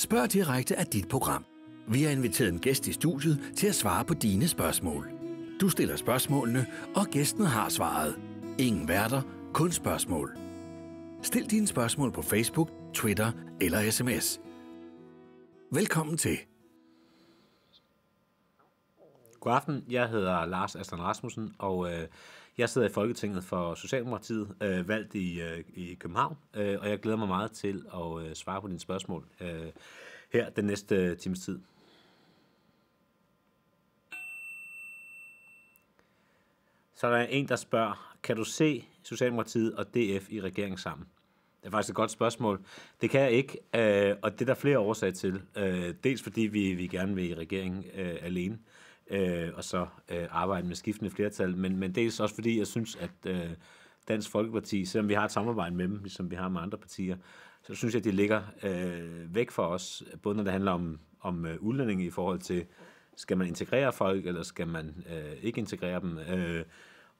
Spørg direkte af dit program. Vi har inviteret en gæst i studiet til at svare på dine spørgsmål. Du stiller spørgsmålene, og gæsten har svaret. Ingen værter, kun spørgsmål. Stil dine spørgsmål på Facebook, Twitter eller sms. Velkommen til. God aften, jeg hedder Lars Aston Rasmussen, og øh, jeg sidder i Folketinget for Socialdemokratiet, øh, valgt i, øh, i København, øh, og jeg glæder mig meget til at øh, svare på dine spørgsmål øh, her den næste øh, times tid. Så er der en, der spørger, kan du se Socialdemokratiet og DF i regering sammen? Det er faktisk et godt spørgsmål. Det kan jeg ikke, øh, og det er der flere årsager til. Øh, dels fordi vi, vi gerne vil i regering øh, alene, øh, øh, og så øh, arbejde med skiftende flertal, men, men det er også fordi, jeg synes, at øh, Dansk Folkeparti, selvom vi har et samarbejde med dem, ligesom vi har med andre partier, så synes jeg, at de ligger øh, væk fra os, både når det handler om, om øh, udlændinge i forhold til, skal man integrere folk, eller skal man øh, ikke integrere dem? Øh,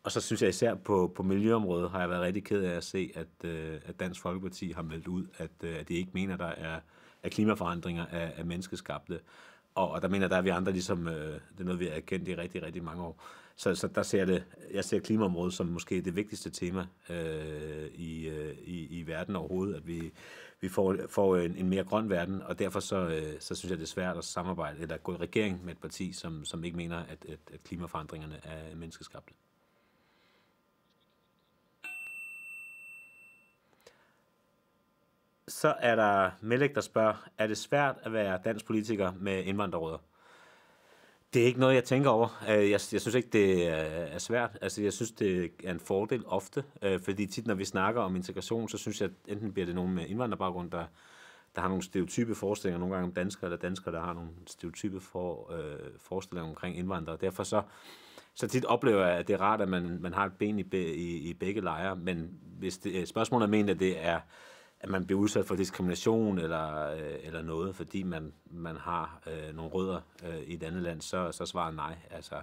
og så synes jeg især på, på miljøområdet har jeg været rigtig ked af at se, at, øh, at Dansk Folkeparti har meldt ud, at, øh, at de ikke mener, der er, at klimaforandringer af, er menneskeskabte. Og, og der mener der er vi andre ligesom, øh, det er noget, vi har erkendt i rigtig, rigtig mange år. Så, så der ser det, jeg ser klimaområdet som måske det vigtigste tema øh, i, øh, i, i verden overhovedet, at vi, vi får, får en, en mere grøn verden, og derfor så, øh, så synes jeg, det er svært at samarbejde, eller gå i regering med et parti, som, som ikke mener, at, at, at klimaforandringerne er menneskeskabte. Så er der Melek, der spørger, er det svært at være dansk politiker med indvandrerråder? Det er ikke noget, jeg tænker over. Øh, jeg, jeg synes ikke, det er svært. Altså, jeg synes, det er en fordel ofte, øh, fordi tit, når vi snakker om integration, så synes jeg, at enten bliver det nogen med indvandrerbaggrund, der, der har nogle stereotype forestillinger nogle gange om danskere, eller danskere, der har nogle stereotype for, øh, forestillinger omkring indvandrere. Derfor så, så tit oplever jeg, at det er rart, at man, man har et ben i, i, i begge lejre, men hvis det, øh, spørgsmålet er ment, at det er at man bliver udsat for diskrimination eller, øh, eller noget, fordi man, man har øh, nogle rødder øh, i et andet land, så, så svarer nej. Altså,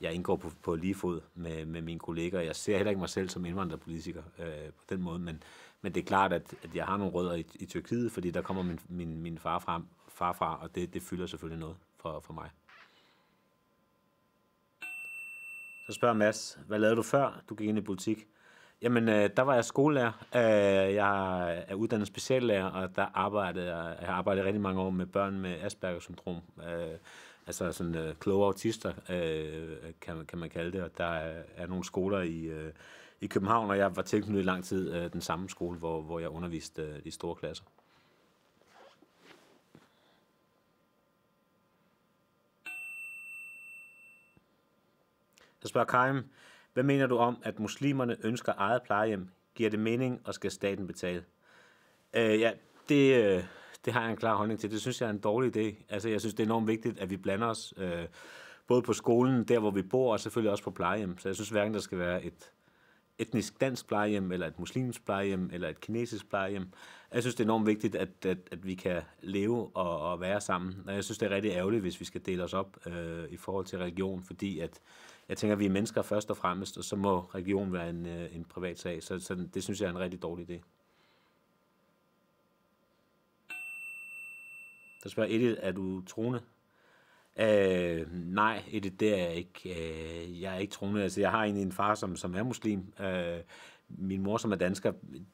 jeg indgår på, på lige fod med, med mine kolleger. Jeg ser heller ikke mig selv som indvandrerpolitiker øh, på den måde, men, men det er klart, at, at jeg har nogle rødder i, i Tyrkiet, fordi der kommer min, min, min far, frem, far fra, og det, det fylder selvfølgelig noget for, for mig. Så spørger Mads, hvad lavede du før, du gik ind i politik? Jamen, øh, der var jeg skolelærer. Øh, jeg er uddannet speciallærer, og der arbejdede jeg, jeg arbejdede rigtig mange år med børn med Asperger-syndrom. Øh, altså sådan øh, kloge autister, øh, kan, kan man kalde det. Og der er, er nogle skoler i, øh, i København, og jeg var tilknyttet i lang tid øh, den samme skole, hvor, hvor jeg underviste øh, de store klasser. Så spørger Karim, hvad mener du om, at muslimerne ønsker eget plejehjem? Giver det mening, og skal staten betale? Øh, ja, det, øh, det har jeg en klar holdning til. Det synes jeg er en dårlig idé. Altså, jeg synes, det er enormt vigtigt, at vi blander os øh, både på skolen, der hvor vi bor, og selvfølgelig også på plejehjem. Så jeg synes hverken, der skal være et etnisk dansk plejehjem, eller et muslimsk plejehjem, eller et kinesisk plejehjem. Jeg synes, det er enormt vigtigt, at, at, at vi kan leve og, og være sammen. Og jeg synes, det er rigtig ærgerligt, hvis vi skal dele os op øh, i forhold til religion, fordi at jeg tænker, at vi er mennesker først og fremmest, og så må regionen være en, øh, en privat sag. Så, så det synes jeg er en rigtig dårlig idé. Der spørger Edith, er du troende? Øh, nej, Edith, det er jeg ikke. Øh, jeg er ikke troende. Altså, jeg har egentlig en far, som, som er muslim. Øh, min mor, som er dansker,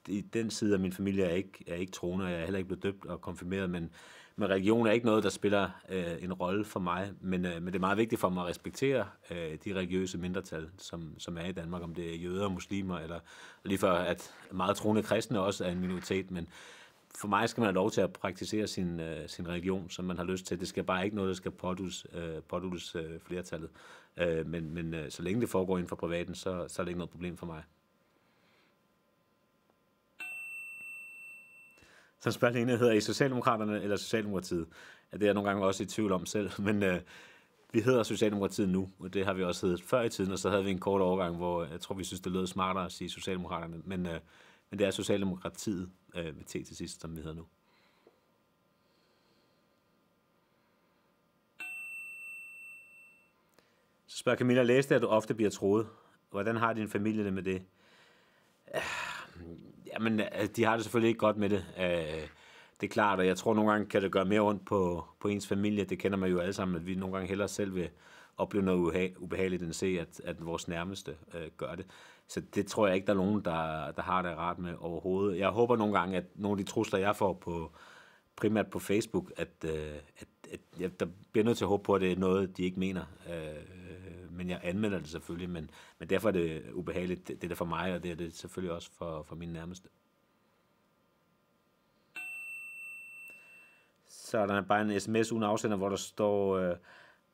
i den side af min familie er ikke, er ikke troende, jeg er heller ikke blevet døbt og konfirmeret, men men religion er ikke noget, der spiller øh, en rolle for mig, men, øh, men det er meget vigtigt for mig at respektere øh, de religiøse mindretal, som, som er i Danmark, om det er jøder, muslimer, eller lige for at meget troende kristne også er en minoritet, men for mig skal man have lov til at praktisere sin, øh, sin religion, som man har lyst til. Det skal bare ikke noget, der skal pådus, øh, pådus øh, flertallet. Øh, men men øh, så længe det foregår inden for privaten, så, så er det ikke noget problem for mig. som spørgsmålet hedder i Socialdemokraterne eller Socialdemokratiet. Ja, det er jeg nogle gange også i tvivl om selv, men øh, vi hedder Socialdemokratiet nu, og det har vi også heddet før i tiden, og så havde vi en kort overgang, hvor jeg tror, vi synes, det lød smartere at sige Socialdemokraterne, men, øh, men det er Socialdemokratiet øh, med T til sidst, som vi hedder nu. Så spørger Camilla, læste at du ofte bliver troet. Hvordan har din familie det med det? Jamen, altså, de har det selvfølgelig ikke godt med det. Øh, det er klart, og jeg tror nogle gange kan det gøre mere ondt på, på ens familie. Det kender man jo alle sammen, at vi nogle gange hellere selv vil opleve noget ubehageligt, end at se, at, at vores nærmeste øh, gør det. Så det tror jeg ikke, der er nogen, der, der har det rart med overhovedet. Jeg håber nogle gange, at nogle af de trusler, jeg får på primært på Facebook, at, øh, at, at jeg, der bliver nødt til at håbe på, at det er noget, de ikke mener. Øh, men jeg anmelder det selvfølgelig, men, men derfor er det ubehageligt. Det, det er det for mig, og det er det selvfølgelig også for, for mine nærmeste. Så der er bare en sms uden afsender, hvor der står, øh,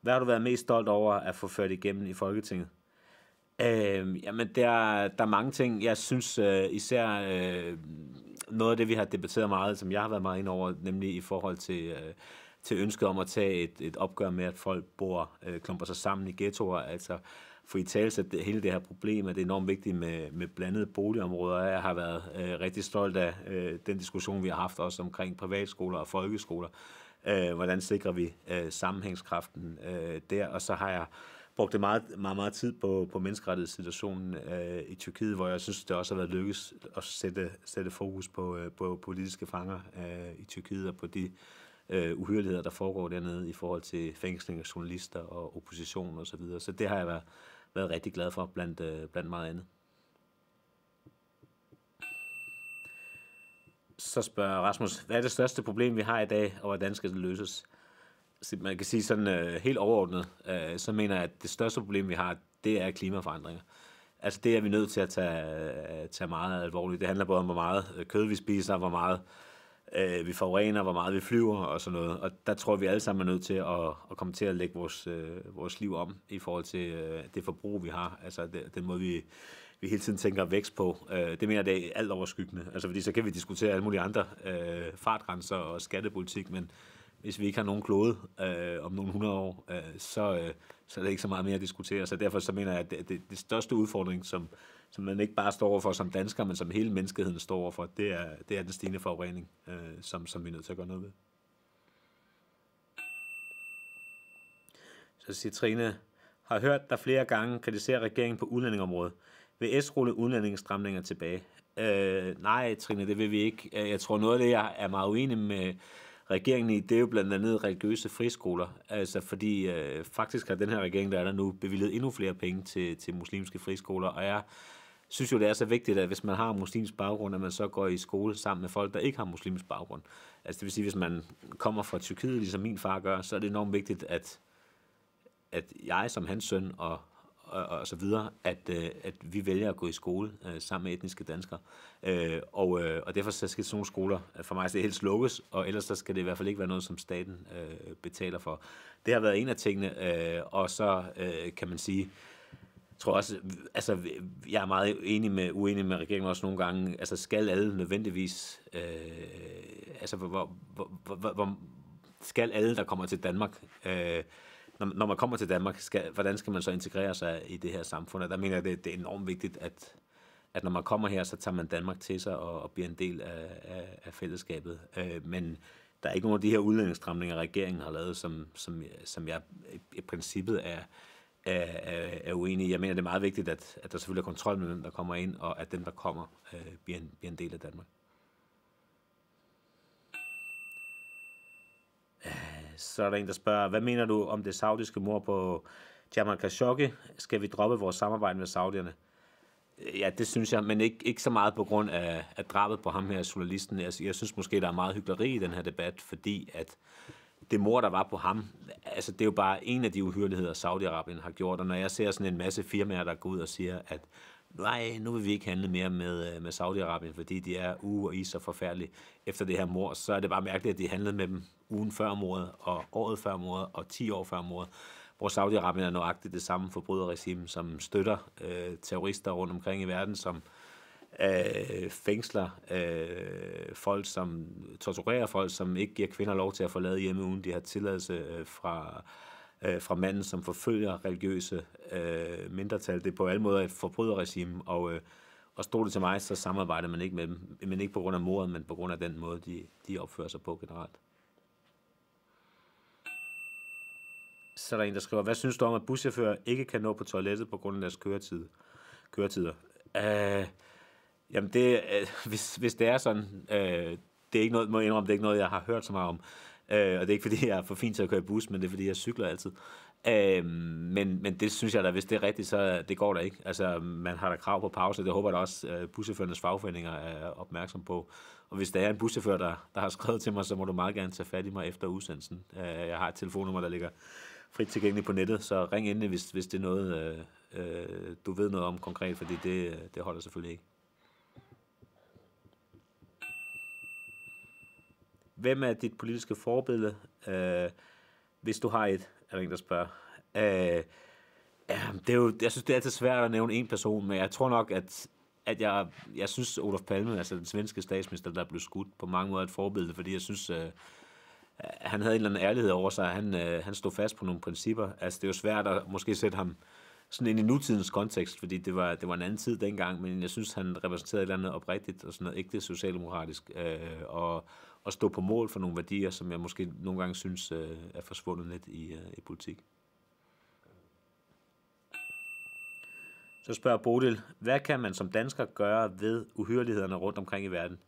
hvad har du været mest stolt over at få ført igennem i Folketinget? Øh, jamen, der, der er mange ting. Jeg synes øh, især øh, noget af det, vi har debatteret meget, som jeg har været meget ind over, nemlig i forhold til... Øh, til ønsket om at tage et, et opgør med, at folk bor, øh, klumper sig sammen i ghettoer, altså for i tale at det, hele det her problem, at det er enormt vigtigt med, med blandede boligområder. Jeg har været øh, rigtig stolt af øh, den diskussion, vi har haft også omkring privatskoler og folkeskoler. Øh, hvordan sikrer vi øh, sammenhængskraften øh, der? Og så har jeg brugt meget, meget, meget tid på, på menneskerettighedssituationen øh, i Tyrkiet, hvor jeg synes, det også har været lykkedes at sætte, sætte fokus på, øh, på politiske fanger øh, i Tyrkiet og på de øh, uhyreligheder, der foregår dernede i forhold til fængsling af journalister og opposition osv. Så, videre. så det har jeg været, været rigtig glad for, blandt, øh, blandt meget andet. Så spørger Rasmus, hvad er det største problem, vi har i dag, og hvordan skal det løses? Så man kan sige sådan øh, helt overordnet, øh, så mener jeg, at det største problem, vi har, det er klimaforandringer. Altså det er vi nødt til at tage, øh, tage meget alvorligt. Det handler både om, hvor meget øh, kød vi spiser, og hvor meget øh, øh, vi forurener, hvor meget vi flyver og sådan noget. Og der tror vi alle sammen er nødt til at, at komme til at lægge vores, øh, vores liv om i forhold til øh, det forbrug, vi har. Altså det, den måde, vi, vi hele tiden tænker vækst på. Øh, det mener jeg, det er alt overskyggende. Altså fordi så kan vi diskutere alle mulige andre øh, fartgrænser og skattepolitik, men hvis vi ikke har nogen klode øh, om nogle hundrede år, øh, så, øh, så er det ikke så meget mere at diskutere. Så derfor så mener jeg, at det, det, det største udfordring, som, som man ikke bare står overfor som dansker, men som hele menneskeheden står overfor, det er, det er den stigende forurening, øh, som, som vi er nødt til at gøre noget ved. Så siger Trine, har hørt der flere gange kritisere regeringen på udlændingområdet. Vil S rulle udlændingestramninger tilbage? Øh, nej, Trine, det vil vi ikke. Øh, jeg tror, noget af det, jeg er meget uenig med regeringen i, det er jo blandt andet religiøse friskoler. Altså fordi øh, faktisk har den her regering, der er der nu, bevilget endnu flere penge til, til muslimske friskoler, og jeg synes jo, det er så vigtigt, at hvis man har muslimsk baggrund, at man så går i skole sammen med folk, der ikke har muslimsk baggrund. Altså det vil sige, hvis man kommer fra Tyrkiet, ligesom min far gør, så er det enormt vigtigt, at, at jeg som hans søn og, og, og så videre, at, øh, at vi vælger at gå i skole øh, sammen med etniske danskere. Øh, og, øh, og derfor så skal sådan nogle skoler, for mig så det helst lukkes, og ellers så skal det i hvert fald ikke være noget, som staten betaler for. Det har været en af tingene, øh, og så kan man sige, tror også, altså, jeg er meget enig med, uenig med regeringen også nogle gange, altså skal alle nødvendigvis, øh, altså hvor, hvor, hvor, hvor, skal alle, der kommer til Danmark, øh, når, når man kommer til Danmark, skal, hvordan skal man så integrere sig i det her samfund? Og der mener jeg, det, det er enormt vigtigt, at, at når man kommer her, så tager man Danmark til sig og, og bliver en del af, af, af fællesskabet. Øh, men der er ikke nogen af de her udlændingsstramninger, regeringen har lavet, som, som, som jeg i, i princippet er, er, er, er uenig. Jeg mener, det er meget vigtigt, at, at der selvfølgelig er kontrol med, hvem der kommer ind, og at dem, der kommer, øh, bliver, en, bliver en del af Danmark. Øh, så er der en, der spørger, hvad mener du om det saudiske mor på Jamal Khashoggi? Skal vi droppe vores samarbejde med saudierne? Ja, det synes jeg, men ikke, ikke så meget på grund af, af drabet på ham her, journalisten. Jeg, jeg synes måske, der er meget hyggeleri i den her debat, fordi at det mor, der var på ham, altså det er jo bare en af de uhyreligheder, Saudi-Arabien har gjort. Og når jeg ser sådan en masse firmaer, der går ud og siger, at nej, nu vil vi ikke handle mere med, øh, med Saudi-Arabien, fordi de er u og is og forfærdelige efter det her mor, så er det bare mærkeligt, at de handlede med dem ugen før mordet, og året før mordet, og 10 år før mordet, hvor Saudi-Arabien er nøjagtigt det samme forbryderregime, som støtter øh, terrorister rundt omkring i verden, som øh, øh, fængsler øh, folk, som torturerer folk, som ikke giver kvinder lov til at forlade hjemme, uden de har tilladelse øh, fra, øh, fra manden, som forfølger religiøse øh, mindretal. Det er på alle måder et forbryderregime, og, øh, og stod det til mig, så samarbejder man ikke med dem. Men ikke på grund af mordet, men på grund af den måde, de, de opfører sig på generelt. Så er der en, der skriver, hvad synes du om, at buschauffører ikke kan nå på toilettet på grund af deres køretid? køretider? Øh, Jamen, det, øh, hvis, hvis det er sådan, øh, det er ikke noget, må jeg indrømme, det er ikke noget, jeg har hørt så meget om. Øh, og det er ikke, fordi jeg er for fin til at køre bus, men det er, fordi jeg cykler altid. Øh, men, men det synes jeg da, hvis det er rigtigt, så øh, det går da ikke. Altså, man har da krav på pause, det håber jeg da også, øh, buschaufførernes fagforeninger er opmærksom på. Og hvis der er en buschauffør, der, der har skrevet til mig, så må du meget gerne tage fat i mig efter udsendelsen. Øh, jeg har et telefonnummer, der ligger frit tilgængeligt på nettet, så ring ind, hvis, hvis det er noget, øh, øh, du ved noget om konkret, fordi det, øh, det holder selvfølgelig ikke. Hvem er dit politiske forbillede, øh, hvis du har et? Er der en, der spørger. Øh, ja, det er jo, jeg synes, det er altid svært at nævne en person, men jeg tror nok, at, at jeg, jeg synes, Olof Palme, altså den svenske statsminister, der blev skudt, på mange måder et forbillede, fordi jeg synes, øh, han havde en eller anden ærlighed over sig, han, øh, han stod fast på nogle principper. Altså, det er jo svært at måske sætte ham sådan ind i nutidens kontekst, fordi det var, det var en anden tid dengang, men jeg synes, han repræsenterede et eller andet oprigtigt og sådan noget ægte socialdemokratisk. Øh, og, at stå på mål for nogle værdier, som jeg måske nogle gange synes øh, er forsvundet lidt i, øh, i politik. Så spørger Bodil, hvad kan man som dansker gøre ved uhyrlighederne rundt omkring i verden?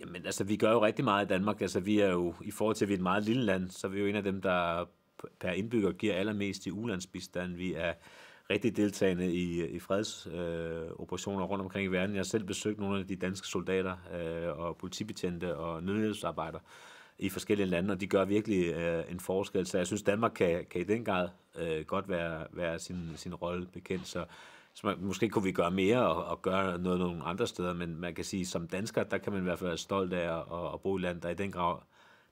Jamen, altså, vi gør jo rigtig meget i Danmark. Altså, vi er jo, i forhold til, at vi er et meget lille land, så er vi jo en af dem, der per indbygger giver allermest i ulandsbistand. Vi er rigtig deltagende i, i fredsoperationer øh, rundt omkring i verden. Jeg har selv besøgt nogle af de danske soldater øh, og politibetjente og nødhjælpsarbejdere i forskellige lande, og de gør virkelig øh, en forskel. Så jeg synes, Danmark kan, kan i den grad øh, godt være, være sin, sin rolle bekendt. Så, så man, måske kunne vi gøre mere og, og gøre noget nogle andre steder, men man kan sige, som dansker, der kan man i hvert fald være stolt af at, at bo i land, der i den grad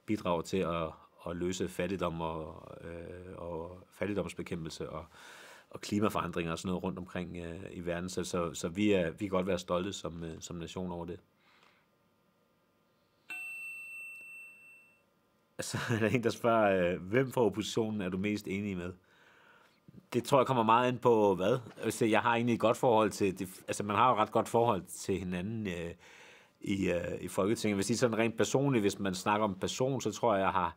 bidrager til at, at løse fattigdom og, øh, og fattigdomsbekæmpelse og, og klimaforandringer og sådan noget rundt omkring øh, i verden. Så, så, så vi, er, vi kan godt være stolte som, øh, som nation over det. Så er der en, der spørger, øh, hvem fra oppositionen er du mest enig med? Det tror jeg kommer meget ind på, hvad? Altså, jeg har egentlig et godt forhold til... Det, altså, man har jo ret godt forhold til hinanden øh, i, øh, i Folketinget. Hvis det er sådan rent personligt, hvis man snakker om person, så tror jeg, jeg har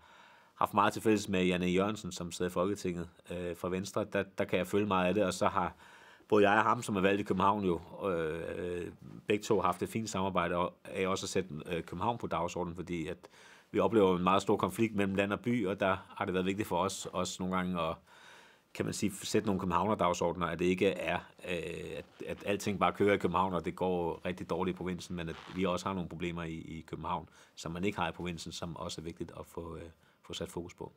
haft meget til fælles med Janne Jørgensen, som sidder i Folketinget øh, fra Venstre. Der, der kan jeg følge meget af det, og så har både jeg og ham, som er valgt i København jo, øh, øh begge to haft et fint samarbejde og af også at sætte øh, København på dagsordenen, fordi at vi oplever en meget stor konflikt mellem land og by, og der har det været vigtigt for os også nogle gange at kan man sige, sætte nogle københavner dagsordener, at det ikke er, øh, at, at alting bare kører i København, og det går rigtig dårligt i provinsen, men at vi også har nogle problemer i, i København, som man ikke har i provinsen, som også er vigtigt at få, øh, få sat fokus på.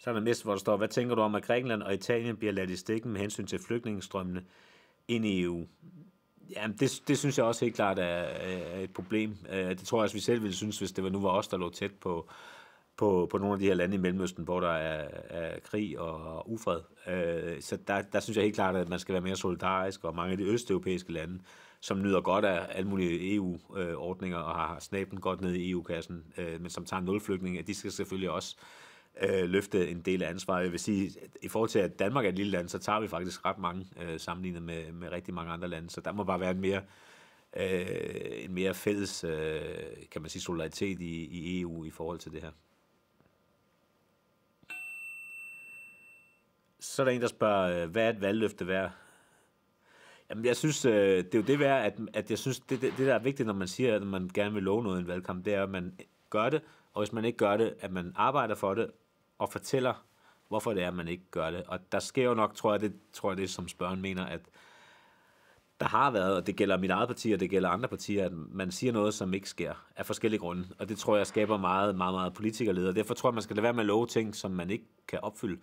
Så er der næste, hvor der står, hvad tænker du om, at Grækenland og Italien bliver ladt i stikken med hensyn til flygtningestrømmene ind i EU? Jamen, det, det synes jeg også helt klart er, er et problem. Øh, det tror jeg også, vi selv ville synes, hvis det var nu var os, der lå tæt på, på, på nogle af de her lande i Mellemøsten, hvor der er, er krig og ufred. Øh, så der, der synes jeg helt klart, at man skal være mere solidarisk, og mange af de østeuropæiske lande som nyder godt af alle mulige EU-ordninger og har snaben godt ned i EU-kassen, øh, men som tager nul flygtninge, de skal selvfølgelig også øh, løfte en del af ansvaret. Jeg vil sige, i forhold til, at Danmark er et lille land, så tager vi faktisk ret mange øh, sammenlignet med, med rigtig mange andre lande, så der må bare være en mere, en mere fælles, kan man sige, solidaritet i, i EU i forhold til det her. Så er der en, der spørger, hvad er et valgløfte værd? Jamen, jeg synes, øh, det er jo det værd, at, at jeg synes, det, det, det, der er vigtigt, når man siger, at man gerne vil love noget i en valgkamp, det er, at man gør det, og hvis man ikke gør det, at man arbejder for det og fortæller, hvorfor det er, at man ikke gør det. Og der sker jo nok, tror jeg, det, tror jeg, det som spørgen mener, at der har været, og det gælder mit eget parti, og det gælder andre partier, at man siger noget, som ikke sker af forskellige grunde. Og det tror jeg skaber meget, meget, meget politikerleder. Derfor tror jeg, man skal lade være med at love ting, som man ikke kan opfylde.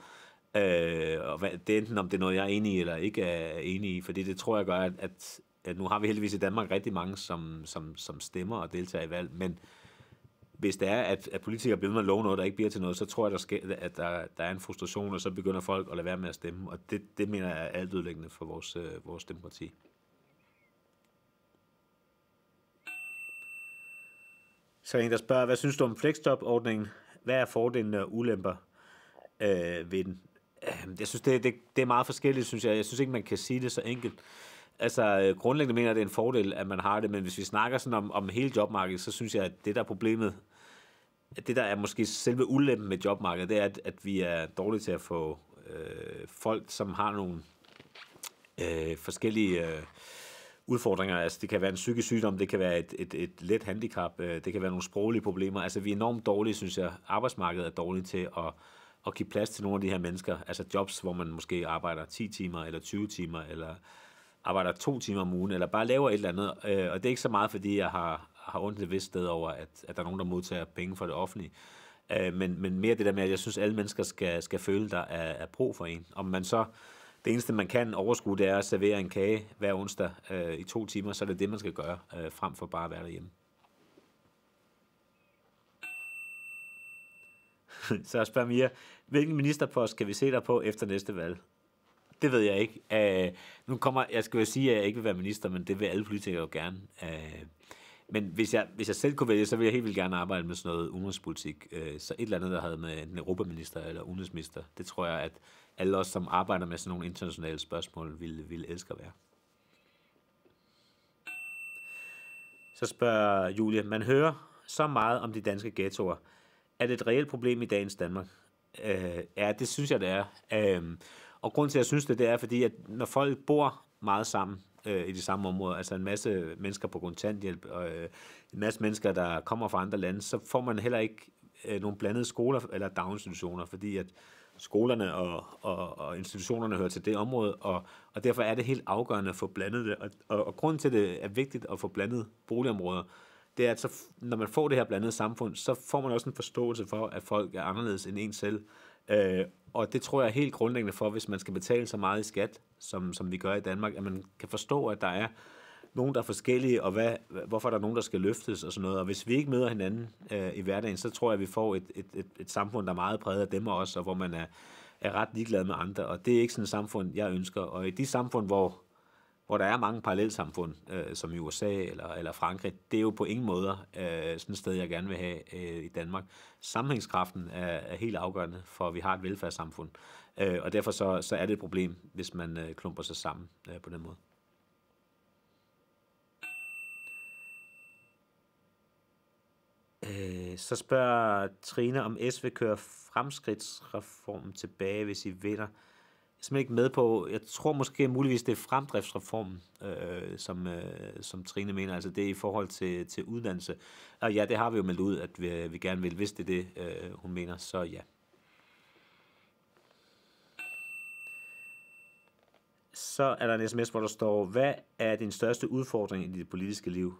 Øh, og det er enten om det er noget, jeg er enig i eller ikke er enig i, fordi det tror jeg gør, at, at, at nu har vi heldigvis i Danmark rigtig mange, som, som, som stemmer og deltager i valg, men hvis det er, at, at politikere bliver med at love noget, der ikke bliver til noget, så tror jeg, der sker, at der, der er en frustration, og så begynder folk at lade være med at stemme, og det, det mener jeg er altødelæggende for vores, øh, vores demokrati. Så en, der spørger, hvad synes du om flexstop-ordningen? Hvad er fordelene og ulemper øh, ved den? Øhm, jeg synes, det, det, det er meget forskelligt, synes jeg. Jeg synes ikke, man kan sige det så enkelt. Altså, øh, grundlæggende mener jeg, det er en fordel, at man har det, men hvis vi snakker sådan om, om hele jobmarkedet, så synes jeg, at det, der er problemet, det, der er måske selve ulempen med jobmarkedet, det er, at, at vi er dårlige til at få øh, folk, som har nogle øh, forskellige øh, udfordringer. Altså, det kan være en psykisk sygdom, det kan være et, et, et let handicap, øh, det kan være nogle sproglige problemer. Altså, vi er enormt dårlige, synes jeg. Arbejdsmarkedet er dårligt til at at give plads til nogle af de her mennesker, altså jobs, hvor man måske arbejder 10 timer eller 20 timer, eller arbejder to timer om ugen, eller bare laver et eller andet. Øh, og det er ikke så meget, fordi jeg har, har ondt et vist sted over, at, at der er nogen, der modtager penge for det offentlige. Øh, men, men mere det der med, at jeg synes, at alle mennesker skal, skal føle, der er, er brug for en. Om man så, det eneste man kan overskue, det er at servere en kage hver onsdag øh, i to timer, så er det det, man skal gøre, øh, frem for bare at være derhjemme. så jeg spørger Mia, hvilken ministerpost kan vi se dig på efter næste valg? Det ved jeg ikke. Uh, nu kommer, jeg skal jo sige, at jeg ikke vil være minister, men det vil alle politikere jo gerne. Uh, men hvis jeg, hvis jeg selv kunne vælge, så ville jeg helt vildt gerne arbejde med sådan noget udenrigspolitik. Uh, så et eller andet, der havde med en europaminister eller udenrigsminister. Det tror jeg, at alle os, som arbejder med sådan nogle internationale spørgsmål, ville, ville elske at være. Så spørger Julie, man hører så meget om de danske ghettoer er det et reelt problem i dagens Danmark? Øh, ja, det synes jeg, det er. Øh, og grund til, at jeg synes det, det er, fordi at når folk bor meget sammen, øh, i de samme områder, altså en masse mennesker på kontanthjælp, og øh, en masse mennesker, der kommer fra andre lande, så får man heller ikke øh, nogle blandede skoler eller daginstitutioner, fordi at skolerne og, og, og institutionerne hører til det område, og, og derfor er det helt afgørende at få blandet det. Og, og, og grunden til, at det er vigtigt at få blandet boligområder, det er, at så, når man får det her blandede samfund, så får man også en forståelse for, at folk er anderledes end en selv. Øh, og det tror jeg er helt grundlæggende for, hvis man skal betale så meget i skat, som, som vi gør i Danmark, at man kan forstå, at der er nogen, der er forskellige, og hvad, hvorfor der er nogen, der skal løftes og sådan noget. Og hvis vi ikke møder hinanden øh, i hverdagen, så tror jeg, at vi får et, et, et, et samfund, der er meget præget af dem og os, og hvor man er, er ret ligeglad med andre. Og det er ikke sådan et samfund, jeg ønsker. Og i de samfund, hvor hvor der er mange parallelsamfund, øh, som i USA eller, eller Frankrig, det er jo på ingen måder øh, sådan et sted, jeg gerne vil have øh, i Danmark. Sammenhængskraften er, er helt afgørende for, at vi har et velfærdssamfund, øh, og derfor så, så er det et problem, hvis man øh, klumper sig sammen øh, på den måde. Øh, så spørger Trine, om S vil køre fremskridtsreformen tilbage, hvis I vinder. Øh, simpelthen ikke med på. Jeg tror måske muligvis, det er fremdriftsreformen, øh, som, øh, som Trine mener. Altså det er i forhold til, til uddannelse. Og ja, det har vi jo meldt ud, at vi, vi gerne vil. Hvis det er det, øh, hun mener, så ja. Så er der en sms, hvor der står, hvad er din største udfordring i dit politiske liv?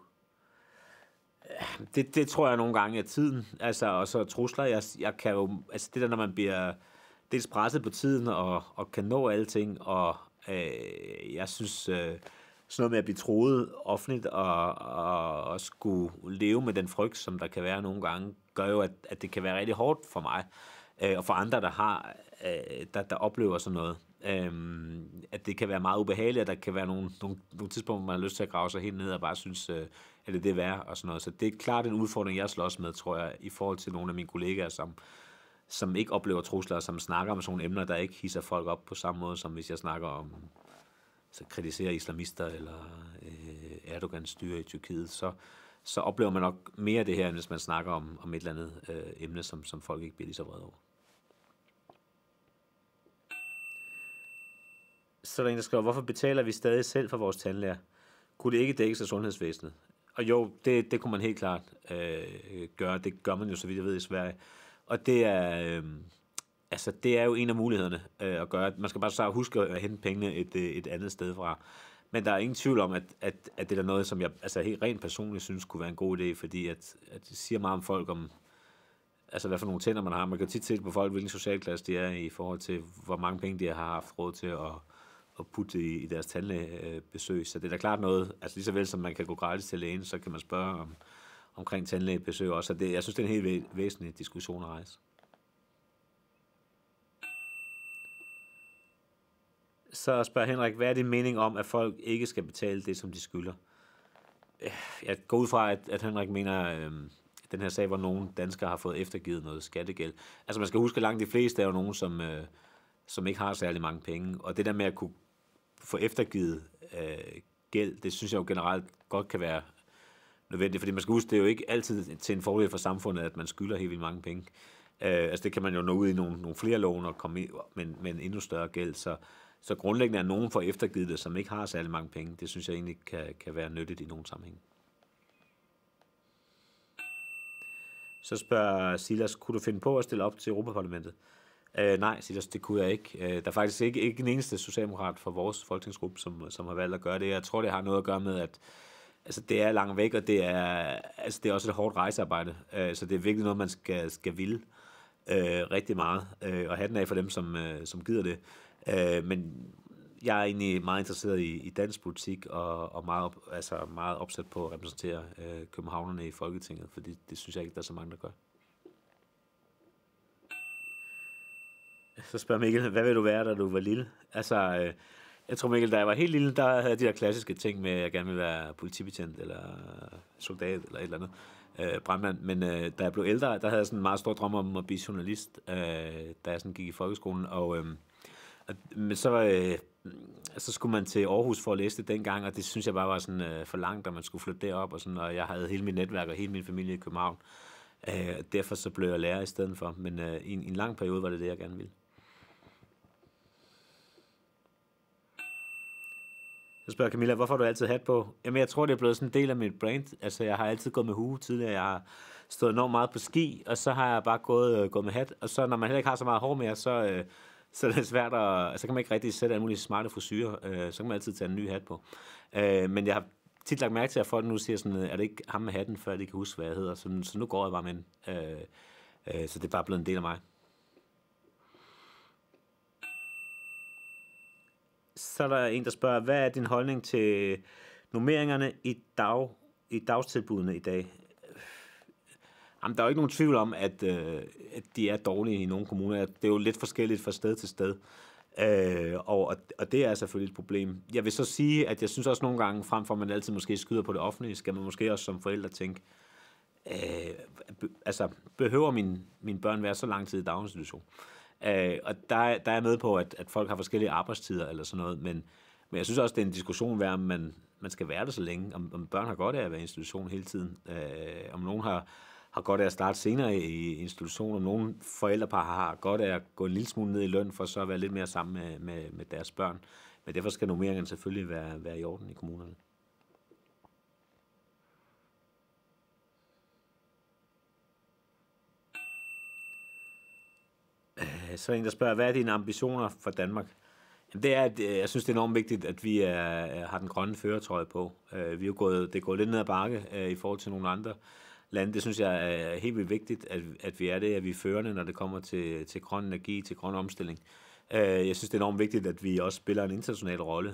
Det, det tror jeg nogle gange er tiden, altså, og så trusler. Jeg, jeg kan jo, altså det der, når man bliver dels presset på tiden og, og kan nå alting, og øh, jeg synes, øh, sådan noget med at blive troet offentligt og, og, og skulle leve med den frygt, som der kan være nogle gange, gør jo, at, at det kan være rigtig hårdt for mig øh, og for andre, der har, øh, der, der oplever sådan noget. Øhm, at det kan være meget ubehageligt, at der kan være nogle, nogle, nogle tidspunkter, hvor man har lyst til at grave sig helt ned og bare synes, øh, at det er det værd og sådan noget. Så det er klart en udfordring, jeg slås med, tror jeg, i forhold til nogle af mine kollegaer, som, øh, som ikke oplever trusler, som snakker om sådan nogle emner, der ikke hisser folk op på samme måde, som hvis jeg snakker om, så kritiserer islamister eller øh, Erdogans styre i Tyrkiet, så, så oplever man nok mere det her, end hvis man snakker om, om et eller andet øh, emne, som, som folk ikke bliver lige så vrede over. Så er der en, der skriver, hvorfor betaler vi stadig selv for vores tandlæger? Kunne det ikke dækkes af sundhedsvæsenet? Og jo, det, det kunne man helt klart øh, øh gøre. Det gør man jo, så vidt jeg ved, i Sverige. Og det er, øh, altså, det er jo en af mulighederne øh, at gøre. Man skal bare så huske at hente pengene et, øh, et andet sted fra. Men der er ingen tvivl om, at, at, at det er noget, som jeg altså, helt rent personligt synes kunne være en god idé, fordi at, at det siger meget om folk, om, altså hvad for nogle tænder man har. Man kan tit se på folk, hvilken socialklasse de er i forhold til, hvor mange penge de har haft råd til at, at putte i, i deres tandlægebesøg. Så det er da klart noget, altså lige så vel som man kan gå gratis til lægen, så kan man spørge om, omkring tandlægebesøg også. Så det, jeg synes, det er en helt væsentlig diskussion at rejse. Så spørger Henrik, hvad er din mening om, at folk ikke skal betale det, som de skylder? Jeg går ud fra, at, at Henrik mener øh, den her sag, hvor nogle danskere har fået eftergivet noget skattegæld. Altså man skal huske, at langt de fleste er jo nogen, som, øh, som ikke har særlig mange penge. Og det der med at kunne få eftergivet øh, gæld, det synes jeg jo generelt godt kan være nødvendigt, fordi man skal huske, det er jo ikke altid til en fordel for samfundet, at man skylder helt vildt mange penge. Øh, altså det kan man jo nå ud i nogle, nogle flere lån og komme i, men, en endnu større gæld, så, så grundlæggende er nogen for eftergivet, som ikke har særlig mange penge. Det synes jeg egentlig kan, kan være nyttigt i nogle sammenhæng. Så spørger Silas, kunne du finde på at stille op til Europaparlamentet? Øh, nej, Silas, det kunne jeg ikke. Øh, der er faktisk ikke, ikke en eneste socialdemokrat fra vores folketingsgruppe, som, som har valgt at gøre det. Jeg tror, det har noget at gøre med, at altså det er langt væk, og det er, altså det er også et hårdt rejsearbejde, øh, så det er virkelig noget, man skal, skal ville øh, rigtig meget, øh, og den af for dem, som, øh, som gider det. Øh, men jeg er egentlig meget interesseret i, i dansk politik, og, og meget, op, altså meget opsat på at repræsentere øh, københavnerne i Folketinget, for det, det synes jeg ikke, der er så mange, der gør. Så spørger Mikkel, hvad vil du være, da du var lille? Altså, øh, jeg tror, Mikkel, da jeg var helt lille, der havde de der klassiske ting med, at jeg gerne ville være politibetjent, eller soldat, eller et eller andet. Øh, brandmand. Men øh, da jeg blev ældre, der havde jeg sådan en meget stor drøm om at blive journalist, øh, da jeg sådan gik i folkeskolen. Og, øh, og, men så, øh, så skulle man til Aarhus for at læse det dengang, og det synes jeg bare var sådan øh, for langt, at man skulle flytte derop, og, sådan, og jeg havde hele mit netværk og hele min familie i København. Øh, derfor så blev jeg lærer i stedet for, men øh, i, en, i en lang periode var det det, jeg gerne ville. Så spørger Camilla, hvorfor har du altid hat på? Jamen, jeg tror, det er blevet sådan en del af mit brand. Altså, jeg har altid gået med hue tidligere. Jeg har stået enormt meget på ski, og så har jeg bare gået, øh, gået med hat. Og så, når man heller ikke har så meget hår mere, så, øh, så er det svært at... Altså, så kan man ikke rigtig sætte alle mulige smarte frisyrer. Øh, så kan man altid tage en ny hat på. Øh, men jeg har tit lagt mærke til, at folk nu siger sådan, øh, er det ikke ham med hatten, før de kan huske, hvad jeg hedder. Så, så nu går jeg bare med en. Øh, øh, så det er bare blevet en del af mig. så er der en, der spørger, hvad er din holdning til nummeringerne i, dag, i dagstilbudene i dag? Jamen, der er jo ikke nogen tvivl om, at, øh, at de er dårlige i nogle kommuner. Det er jo lidt forskelligt fra sted til sted. Øh, og, og det er selvfølgelig et problem. Jeg vil så sige, at jeg synes også nogle gange, frem for at man altid måske skyder på det offentlige, skal man måske også som forældre tænke, øh, be, altså, behøver min, mine børn være så lang tid i daginstitution? Øh, og der, der er jeg med på, at, at folk har forskellige arbejdstider eller sådan noget, men, men jeg synes også, det er en diskussion værd, om man, man skal være der så længe, om, om børn har godt af at være i institution hele tiden, øh, om nogen har, har godt af at starte senere i institution, om nogle forældrepar har godt af at gå en lille smule ned i løn, for så at være lidt mere sammen med, med, med deres børn. Men derfor skal normeringen selvfølgelig være, være i orden i kommunerne. Øh, så en, der spørger, hvad er dine ambitioner for Danmark? Jamen, det er, at øh, jeg synes, det er enormt vigtigt, at vi er, øh, har den grønne føretrøje på. Vi er gået, det er gået lidt ned ad bakke i forhold til nogle andre lande. Det synes jeg er helt vildt vigtigt, at, at vi er det, at vi er førende, når det kommer til, til grøn energi, til grøn omstilling. Jeg synes, det er enormt vigtigt, at vi også spiller en international rolle.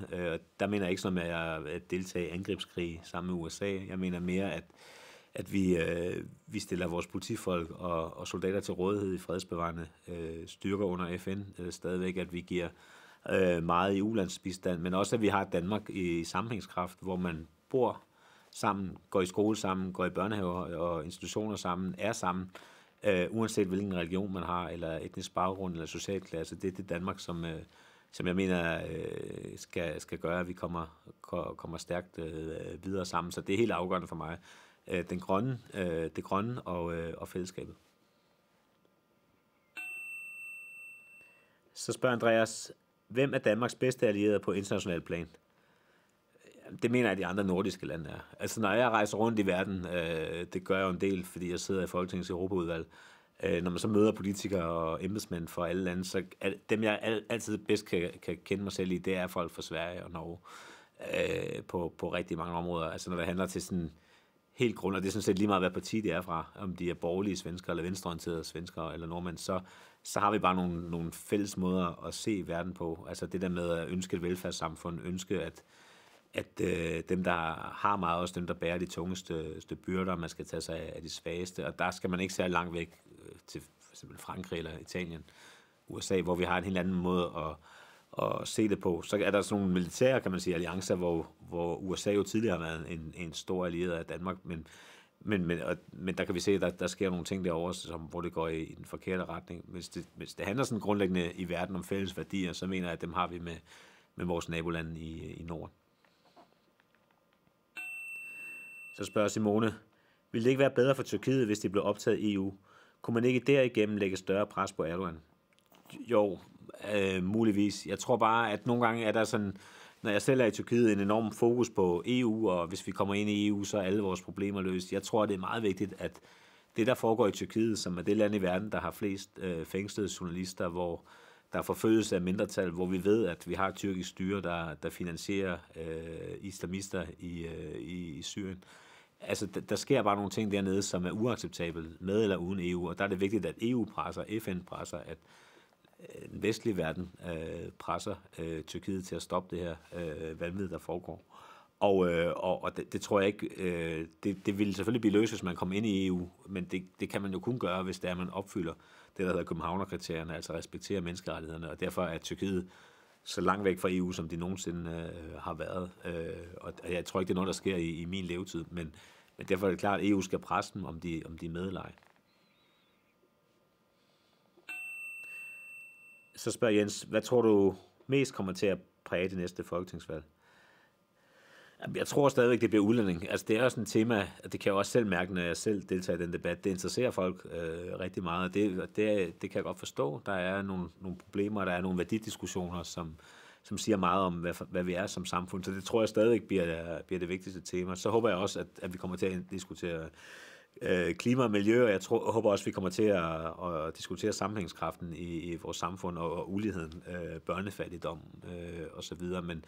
Der mener jeg ikke sådan noget med at deltage i angrebskrige sammen med USA. Jeg mener mere, at at vi, øh, vi stiller vores politifolk og, og soldater til rådighed i fredsbevarende øh, styrker under FN. Øh, stadigvæk, at vi giver øh, meget i ulandsbistand, men også at vi har Danmark i, i sammenhængskraft, hvor man bor sammen, går i skole sammen, går i børnehaver og institutioner sammen, er sammen, øh, uanset hvilken religion man har, eller etnisk baggrund, eller social klasse. Det er det Danmark, som, øh, som jeg mener øh, skal, skal gøre, at vi kommer, kommer stærkt øh, videre sammen. Så det er helt afgørende for mig øh, den grønne, øh, det grønne og, øh, og fællesskabet. Så spørger Andreas, hvem er Danmarks bedste allierede på international plan? Det mener jeg, at de andre nordiske lande er. Altså, når jeg rejser rundt i verden, øh, det gør jeg jo en del, fordi jeg sidder i Folketingets Europaudvalg, øh, når man så møder politikere og embedsmænd fra alle lande, så al, dem, jeg al, altid bedst kan, kan kende mig selv i, det er folk fra Sverige og Norge øh, på, på rigtig mange områder. Altså, når det handler til sådan øh, helt grund, og det er sådan set lige meget, hvad parti det er fra, om de er borgerlige svenskere, eller venstreorienterede svenskere, eller nordmænd, så, så har vi bare nogle, nogle fælles måder at se verden på. Altså det der med at ønske et velfærdssamfund, ønske at, at øh, dem, der har meget, også dem, der bærer de tungeste byrder, man skal tage sig af de svageste, og der skal man ikke særlig langt væk øh, til for eksempel Frankrig eller Italien, USA, hvor vi har en helt anden måde at at se det på. Så er der sådan nogle militære, kan man sige, alliancer, hvor, hvor USA jo tidligere har været en, en stor allieret af Danmark, men, men, men, og, men der kan vi se, at der, der sker nogle ting derovre, som, hvor det går i, i den forkerte retning. Hvis det, hvis det handler sådan grundlæggende i verden om fælles værdier, så mener jeg, at dem har vi med, med vores nabolande i, i Norden. Så spørger Simone, ville det ikke være bedre for Tyrkiet, hvis de blev optaget i EU? Kunne man ikke derigennem lægge større pres på Erdogan? Jo, Øh, muligvis. Jeg tror bare, at nogle gange er der sådan, når jeg selv er i Tyrkiet, en enorm fokus på EU, og hvis vi kommer ind i EU, så er alle vores problemer løst. Jeg tror, det er meget vigtigt, at det, der foregår i Tyrkiet, som er det land i verden, der har flest øh, fængslede journalister, hvor der forfølges af mindretal, hvor vi ved, at vi har et tyrkisk styre, der, der finansierer øh, islamister i, øh, i, i Syrien. Altså, der, der sker bare nogle ting dernede, som er uacceptabelt med eller uden EU, og der er det vigtigt, at EU presser, FN presser, at, den øh, vestlige verden øh, presser øh, Tyrkiet til at stoppe det her øh, vanvid, der foregår. Og, øh, og, og det, det tror jeg ikke, øh, det, det ville selvfølgelig blive løst, hvis man kom ind i EU, men det, det kan man jo kun gøre, hvis det er, man opfylder det, der hedder Københavnerkriterierne, altså respekterer menneskerettighederne, og derfor er Tyrkiet så langt væk fra EU, som de nogensinde øh, har været. Øh, og jeg tror ikke, det er noget, der sker i, i min levetid, men, men derfor er det klart, at EU skal presse dem, om de, om de er med Så spørger Jens, hvad tror du mest kommer til at præge det næste folketingsvalg? Jeg tror stadigvæk, det bliver udlænding. Altså, det er også et tema, og det kan jeg også selv mærke, når jeg selv deltager i den debat. Det interesserer folk øh, rigtig meget, og det, det, det kan jeg godt forstå. Der er nogle, nogle problemer, der er nogle værdidiskussioner, som, som siger meget om, hvad, hvad vi er som samfund. Så det tror jeg stadigvæk bliver, bliver det vigtigste tema. Så håber jeg også, at, at vi kommer til at diskutere øh, klima og miljø, og jeg, tror, jeg håber også, vi kommer til at, at diskutere sammenhængskraften i, i vores samfund og, og uligheden, øh, børnefattigdom øh, osv., men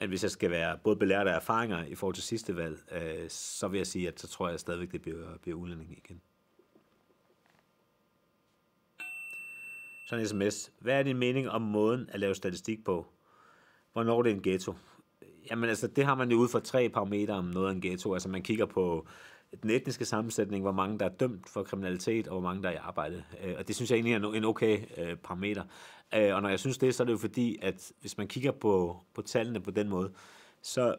men hvis jeg skal være både belært af erfaringer i forhold til sidste valg, øh, så vil jeg sige, at så tror jeg stadigvæk, det bliver, bliver udlænding igen. Så en sms. Hvad er din mening om måden at lave statistik på? Hvornår det er en ghetto? Jamen altså, det har man jo ud fra tre parametre om noget af en ghetto. Altså man kigger på den etniske sammensætning, hvor mange der er dømt for kriminalitet, og hvor mange der er i arbejde. Øh, og det synes jeg egentlig er en okay øh, parameter. Øh, og når jeg synes det, så er det jo fordi, at hvis man kigger på, på tallene på den måde, så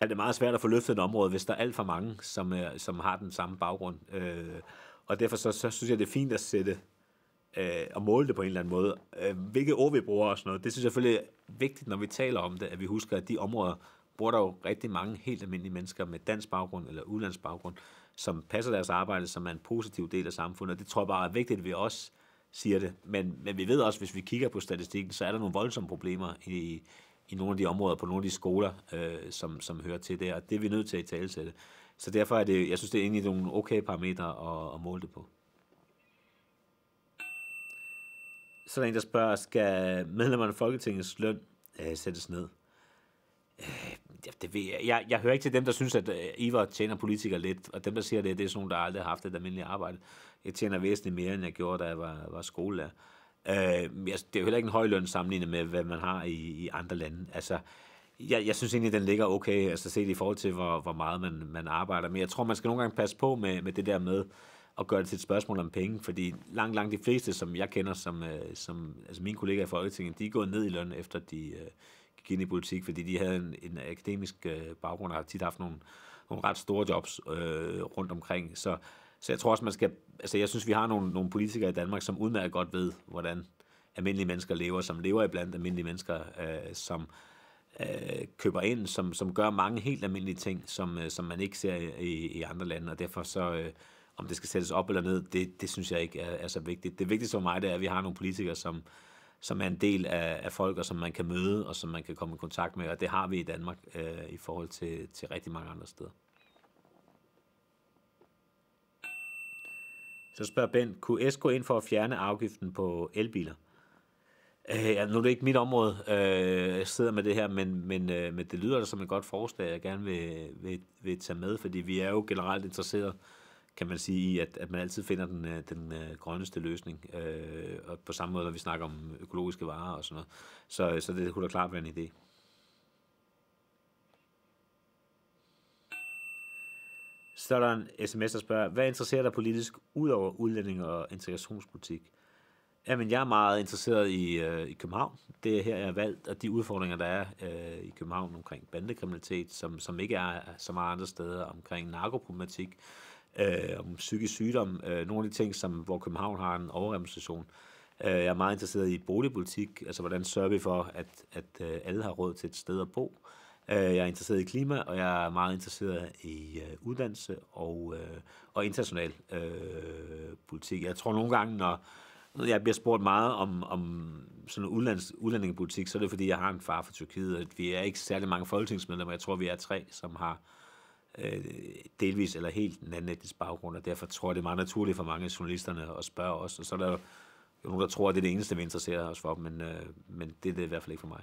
er det meget svært at få løftet et område, hvis der er alt for mange, som, er, som har den samme baggrund. Og derfor så, så synes jeg, det er fint at sætte og måle det på en eller anden måde. Hvilke ord vi bruger og sådan noget, det synes jeg selvfølgelig er vigtigt, når vi taler om det, at vi husker, at de områder, bor der jo rigtig mange helt almindelige mennesker med dansk baggrund eller udlandsk baggrund, som passer deres arbejde, som er en positiv del af samfundet. Og det tror jeg bare er vigtigt, at vi også siger det. Men, men vi ved også, hvis vi kigger på statistikken, så er der nogle voldsomme problemer i, i nogle af de områder, på nogle af de skoler, øh, som, som hører til der. Og det er vi nødt til at tale til det. Så derfor er det, jeg synes, det er egentlig nogle okay parametre at, at måle det på. Så er der en, der spørger, skal medlemmerne af Folketingets løn øh, sættes ned? Øh, Ja, det ved jeg. jeg. Jeg hører ikke til dem, der synes, at øh, Ivar tjener politikere lidt, og dem, der siger det, det er sådan nogle, der aldrig har haft et almindeligt arbejde. Jeg tjener væsentligt mere, end jeg gjorde, da jeg var, var skolelærer. Øh, det er jo heller ikke en høj løn sammenlignet med, hvad man har i, i andre lande. Altså, jeg, jeg synes egentlig, den ligger okay, altså set i forhold til, hvor, hvor meget man, man arbejder. Men jeg tror, man skal nogle gange passe på med, med det der med at gøre det til et spørgsmål om penge, fordi langt, langt de fleste, som jeg kender, som, øh, som altså mine kollegaer i Folketinget, de er gået ned i løn, efter de, øh, gik politik, fordi de havde en, en akademisk øh, baggrund og har tit haft nogle, nogle ret store jobs øh, rundt omkring. Så, så jeg tror også, man skal... Altså, jeg synes, vi har nogle, nogle politikere i Danmark, som udmærket godt ved, hvordan almindelige mennesker lever, som lever blandt almindelige mennesker, øh, som øh, køber ind, som, som gør mange helt almindelige ting, som, øh, som man ikke ser i, i andre lande, og derfor så... Øh, om det skal sættes op eller ned, det, det synes jeg ikke er, er så vigtigt. Det vigtigste for mig, det er, at vi har nogle politikere, som, øh, som er en del af, af folk, og som man kan møde, og som man kan komme i kontakt med, og det har vi i Danmark øh, i forhold til, til rigtig mange andre steder. Så spørger Ben, kunne S gå ind for at fjerne afgiften på elbiler? Øh, ja, nu er det ikke mit område, øh, jeg sidder med det her, men, men, øh, men det lyder da som et godt forslag, jeg gerne vil, vil, vil tage med, fordi vi er jo generelt interesseret kan man sige, i at, at man altid finder den, øh, den øh, grønneste løsning. Øh, og på samme måde, når vi snakker om økologiske varer og sådan noget. Så, øh, så det kunne da klart være en idé. Så er der en sms, der spørger, hvad interesserer dig politisk ud over udlænding og integrationspolitik? Jamen, jeg er meget interesseret i, øh, i København. Det er her, jeg har valgt, og de udfordringer, der er øh, i København omkring bandekriminalitet, som, som ikke er så meget andre steder, omkring narkoproblematik, øh, om psykisk sygdom, øh, nogle af de ting, som, hvor København har en overrepræsentation. Øh, jeg er meget interesseret i boligpolitik, altså hvordan sørger vi for, at, at øh, alle har råd til et sted at bo. Øh, jeg er interesseret i klima, og jeg er meget interesseret i øh, uddannelse og, øh, og international øh, politik. Jeg tror nogle gange, når jeg bliver spurgt meget om, om sådan udlands, udlændingepolitik, så er det fordi, jeg har en far fra Tyrkiet, og vi er ikke særlig mange folketingsmedlemmer. Jeg tror, vi er tre, som har øh, øh, delvis eller helt en anden etnisk baggrund, og derfor tror jeg, det er meget naturligt for mange af journalisterne at spørge os. Og så er der jo nogen, der tror, at det er det eneste, vi interesserer os for, men, øh, men det er det i hvert fald ikke for mig.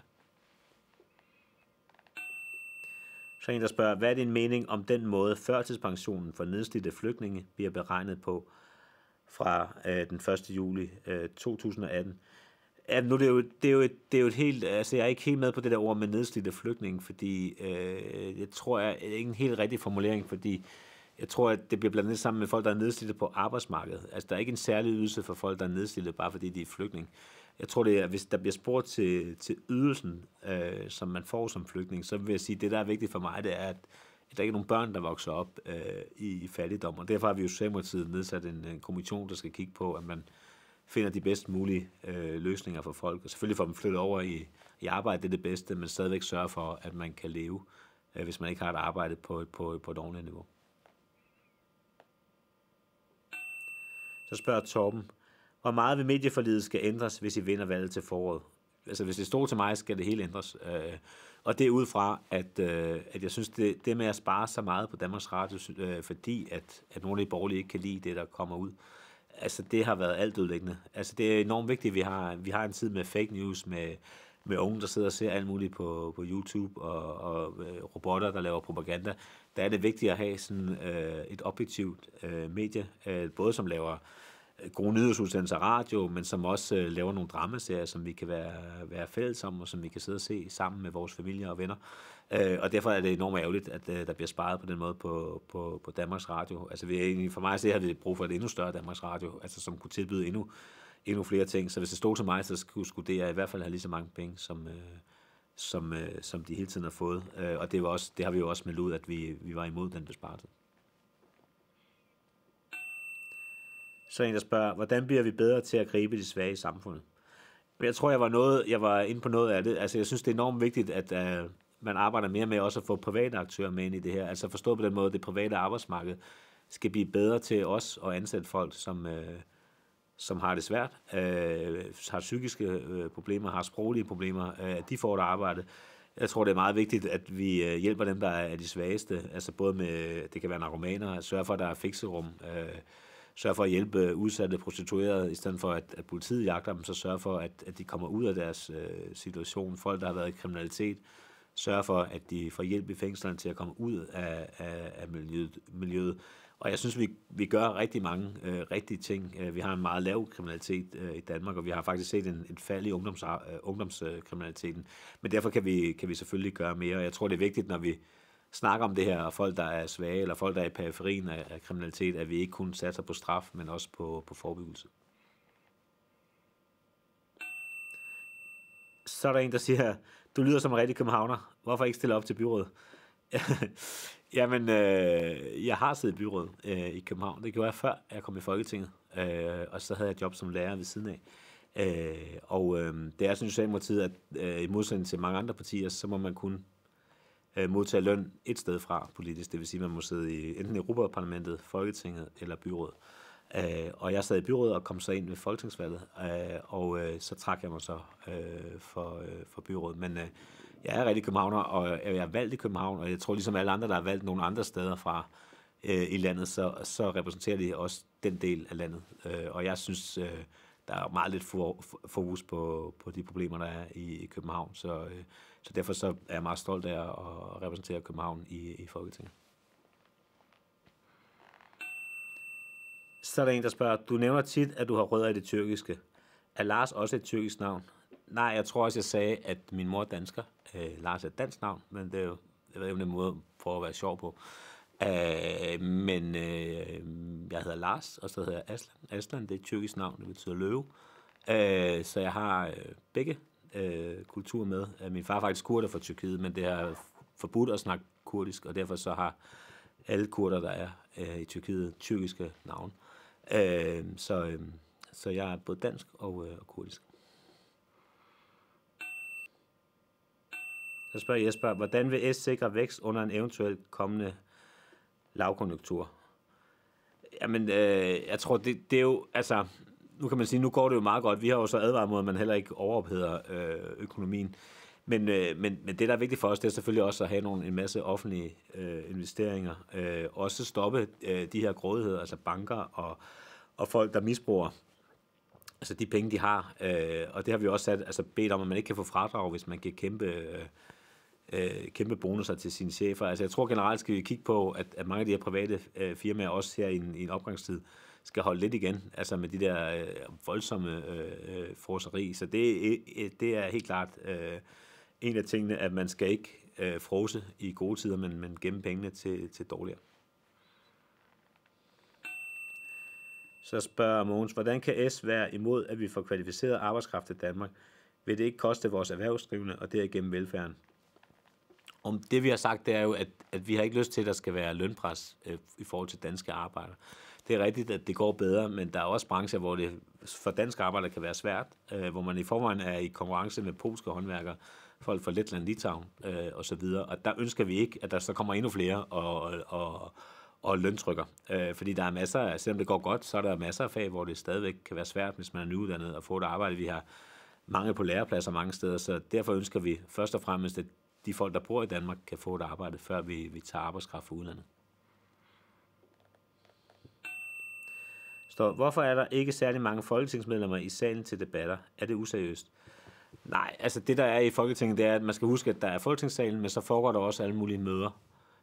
Så en, der spørger, hvad er din mening om den måde, førtidspensionen for nedslidte flygtninge bliver beregnet på fra øh, den 1. juli øh, 2018? Ja, nu det er jo, det er jo, et, det er jo et helt, altså jeg er ikke helt med på det der ord med nedslidte flygtninge, fordi øh, jeg tror, jeg, er ikke en helt rigtig formulering, fordi jeg tror, at det bliver blandet sammen med folk, der er nedslidte på arbejdsmarkedet. Altså der er ikke en særlig ydelse for folk, der er nedslidte, bare fordi de er flygtning. Jeg tror, det er, at hvis der bliver spurgt til, til ydelsen, øh, som man får som flygtning, så vil jeg sige, at det, der er vigtigt for mig, det er, at der ikke er nogen børn, der vokser op øh, i, i fattigdom. Og derfor har vi jo samtidig nedsat en, en kommission, der skal kigge på, at man øh, finder de bedst mulige øh, løsninger for folk. Og selvfølgelig får dem flyttet over i, i arbejde, det er det bedste, men stadigvæk sørge for, at man kan leve, øh, hvis man ikke har et arbejde på, på, på et ordentligt niveau. Så spørger Torben, hvor meget ved medieforlidet skal ændres, hvis I vinder valget til foråret? Altså, hvis det står til mig, skal det hele ændres. Øh, og det er ud fra, at, øh, at jeg synes, det, det med at spare så meget på Danmarks Radio, øh, fordi at, at nogle af de borgerlige ikke kan lide det, der kommer ud, øh, altså det har været alt udlæggende. Altså det er enormt vigtigt, at vi har, vi har en tid med fake news, med, med unge, der sidder og ser alt muligt på, på YouTube, og, og øh, robotter, der laver propaganda. Der er det vigtigt at have sådan øh, et objektivt øh, medie, øh, både som laver gode nyhedsudsendelser radio, men som også øh, laver nogle dramaserier, som vi kan være, være fælles om, og som vi kan sidde og se sammen med vores familier og venner. Øh, og derfor er det enormt ærgerligt, at øh, der bliver sparet på den måde på, på, på Danmarks Radio. Altså vi er egentlig, for mig at se, har vi brug for et endnu større Danmarks Radio, altså som kunne tilbyde endnu, endnu flere ting. Så hvis det stod til mig, så skulle, skulle det i hvert fald have lige så mange penge, som, øh, som, øh, som de hele tiden har fået. Øh, og det, var også, det har vi jo også meldt ud, at vi, vi var imod den besparelse. Så er en, der spørger, hvordan bliver vi bedre til at gribe de svage i samfundet? Jeg tror, jeg var, noget, jeg var inde på noget af det. Altså, jeg synes, det er enormt vigtigt, at uh, man arbejder mere med også at få private aktører med ind i det her. Altså forstå på den måde, at det private arbejdsmarked skal blive bedre til os at ansætte folk, som, uh, som har det svært, uh, har psykiske uh, problemer, har sproglige problemer, øh, at de får et arbejde. Jeg tror, det er meget vigtigt, at vi hjælper dem, der er de svageste, altså både med, det kan være narkomaner, at sørge for, at der er fikserum, uh, sørge for at hjælpe øh, udsatte prostituerede, i stedet for at, at politiet jagter dem, så sørge for, at, at de kommer ud af deres øh, situation. Folk, der har været i kriminalitet, sørge for, at de får hjælp i fængslerne til at komme ud af, af, af miljøet, miljøet. Og jeg synes, vi, vi gør rigtig mange øh, rigtige ting. Øh, vi har en meget lav kriminalitet øh, i Danmark, og vi har faktisk set en, en fald i ungdoms, øh, ungdomskriminaliteten. Men derfor kan vi, kan vi selvfølgelig gøre mere, og jeg tror, det er vigtigt, når vi snakker om det her, og folk, der er svage, eller folk, der er i periferien af, af kriminalitet, at vi ikke kun satser på straf, men også på, på forebyggelse. Så er der en, der siger, du lyder som en rigtig københavner. Hvorfor ikke stille op til byrådet? Jamen, øh, jeg har siddet i byrådet øh, i København. Det gjorde jeg før, jeg kom i Folketinget. Øh, og så havde jeg job som lærer ved siden af. Øh, og øh, det er sådan i Socialdemokratiet, at øh, i modsætning til mange andre partier, så må man kun øh, modtage løn et sted fra politisk. Det vil sige, at man må sidde i enten Europaparlamentet, Folketinget eller byrådet. Øh, og jeg sad i byrådet og kom så ind ved folketingsvalget, øh, og øh, så trak jeg mig så øh, for, øh, for byrådet. Men øh, jeg er rigtig københavner, og jeg er valgt i København, og jeg tror ligesom alle andre, der har valgt nogle andre steder fra øh, i landet, så, så repræsenterer de også den del af landet. Øh, og jeg synes, øh, der er meget lidt fokus på, på de problemer, der er i, i København. Så øh, så derfor så er jeg meget stolt af at repræsentere København i, i Folketinget. Så er der en, der spørger, du nævner tit, at du har rødder i det tyrkiske. Er Lars også et tyrkisk navn? Nej, jeg tror også, jeg sagde, at min mor er dansker. Øh, Lars er et dansk navn, men det er jo jeg ved ikke, det er en måde for at være sjov på. Øh, men øh, jeg hedder Lars, og så hedder jeg Aslan. Aslan, det er et tyrkisk navn, det betyder løve. Øh, så jeg har øh, begge øh, kultur med. Øh, min far er faktisk kurder fra Tyrkiet, men det er forbudt at snakke kurdisk, og derfor så har alle kurder, der er øh, i Tyrkiet, tyrkiske navn. Øh, så, øh, så jeg er både dansk og, øh, og kurdisk. Så spørger Jesper, hvordan vil S sikre vækst under en eventuelt kommende lavkonjunktur? Jamen, øh, jeg tror, det, det er jo, altså, nu kan man sige, nu går det jo meget godt. Vi har jo så advaret mod, at man heller ikke overopheder øh, økonomien. Men, øh, men, men det, der er vigtigt for os, det er selvfølgelig også at have nogle, en masse offentlige øh, investeringer. Øh, også stoppe øh, de her grådigheder, altså banker og, og folk, der misbruger altså de penge, de har. Øh, og det har vi også sat, altså bedt om, at man ikke kan få fradrag, hvis man kan kæmpe... Øh, øh, kæmpe bonusser til sine chefer. Altså jeg tror generelt skal vi kigge på, at, at mange af de her private øh, firmaer, også her i en, i en opgangstid, øh, skal holde lidt igen, altså med de der øh, voldsomme øh, øh froseri. Så det, øh, øh, det er helt klart øh, en af tingene, at man skal ikke øh, frose i gode tider, men, men gemme pengene til, til dårligere. Så spørger Mogens, hvordan kan S være imod, at vi får kvalificeret arbejdskraft i Danmark? Vil det ikke koste vores erhvervsdrivende og derigennem velfærden? om det, vi har sagt, det er jo, at, at vi har ikke lyst til, at der skal være lønpres øh, i forhold til danske arbejdere. Det er rigtigt, at det går bedre, men der er også brancher, hvor det for danske arbejdere kan være svært, øh, hvor man i forvejen er i konkurrence med polske håndværkere, folk fra Letland, Litauen øh, osv., og, og der ønsker vi ikke, at der så kommer endnu flere og, og, og løntrykker. Øh, fordi der er masser af, selvom det går godt, så er der masser af fag, hvor det stadigvæk kan være svært, hvis man er nyuddannet og får et arbejde. Vi har mange på lærepladser mange steder, så derfor ønsker vi først og fremmest, at de folk, der bor i Danmark, kan få et arbejde, før vi, vi tager arbejdskraft fra udlandet. Så hvorfor er der ikke særlig mange folketingsmedlemmer i salen til debatter? Er det useriøst? Nej, altså det der er i Folketinget, det er, at man skal huske, at der er folketingssalen, men så foregår der også alle mulige møder